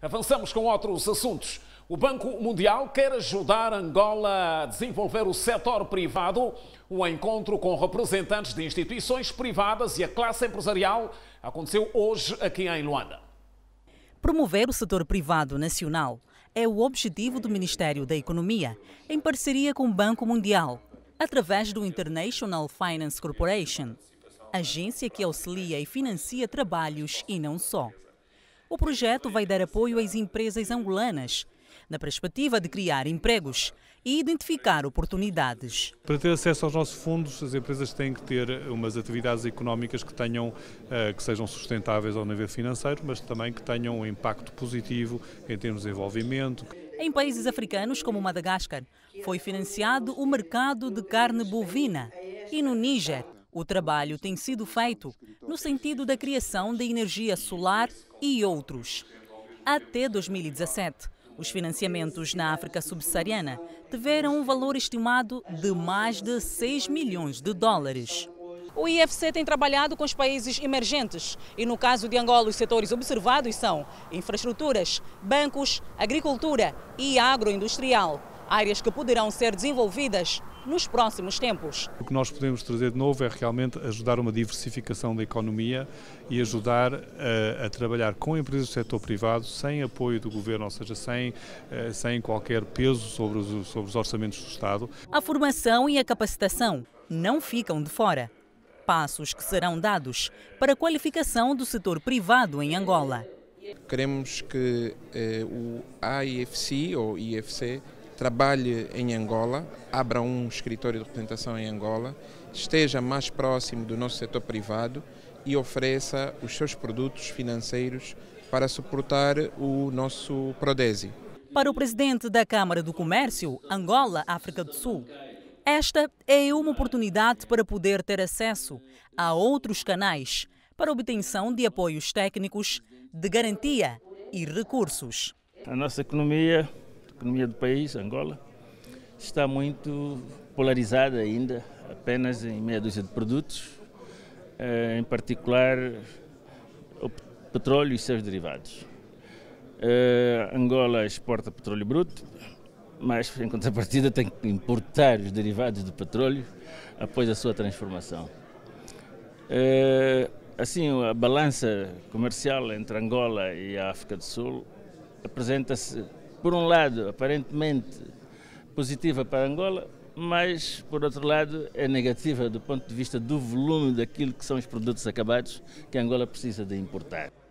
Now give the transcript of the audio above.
Avançamos com outros assuntos. O Banco Mundial quer ajudar Angola a desenvolver o setor privado. Um encontro com representantes de instituições privadas e a classe empresarial aconteceu hoje aqui em Luanda. Promover o setor privado nacional é o objetivo do Ministério da Economia, em parceria com o Banco Mundial, através do International Finance Corporation, agência que auxilia e financia trabalhos e não só. O projeto vai dar apoio às empresas angolanas, na perspectiva de criar empregos e identificar oportunidades. Para ter acesso aos nossos fundos, as empresas têm que ter umas atividades económicas que tenham, eh, que sejam sustentáveis ao nível financeiro, mas também que tenham um impacto positivo em termos de desenvolvimento. Em países africanos como Madagascar, foi financiado o mercado de carne bovina e no Níger o trabalho tem sido feito no sentido da criação de energia solar e outros. Até 2017, os financiamentos na África subsaariana tiveram um valor estimado de mais de 6 milhões de dólares. O IFC tem trabalhado com os países emergentes e, no caso de Angola, os setores observados são infraestruturas, bancos, agricultura e agroindustrial, áreas que poderão ser desenvolvidas nos próximos tempos. O que nós podemos trazer de novo é realmente ajudar uma diversificação da economia e ajudar a, eh, a trabalhar com empresas do setor privado sem apoio do governo, ou seja, sem, eh, sem qualquer peso sobre os, sobre os orçamentos do Estado. A formação e a capacitação não ficam de fora. Passos que serão dados para a qualificação do setor privado em Angola. Queremos que eh, o AIFC ou IFC trabalhe em Angola, abra um escritório de representação em Angola, esteja mais próximo do nosso setor privado e ofereça os seus produtos financeiros para suportar o nosso Prodesi. Para o presidente da Câmara do Comércio, Angola, África do Sul, esta é uma oportunidade para poder ter acesso a outros canais para obtenção de apoios técnicos, de garantia e recursos. A nossa economia economia do país, Angola, está muito polarizada ainda, apenas em meia dúzia de produtos, eh, em particular o petróleo e seus derivados. Eh, Angola exporta petróleo bruto, mas em contrapartida tem que importar os derivados do petróleo após a sua transformação. Eh, assim, a balança comercial entre Angola e a África do Sul apresenta-se por um lado, aparentemente positiva para Angola, mas, por outro lado, é negativa do ponto de vista do volume daquilo que são os produtos acabados que Angola precisa de importar.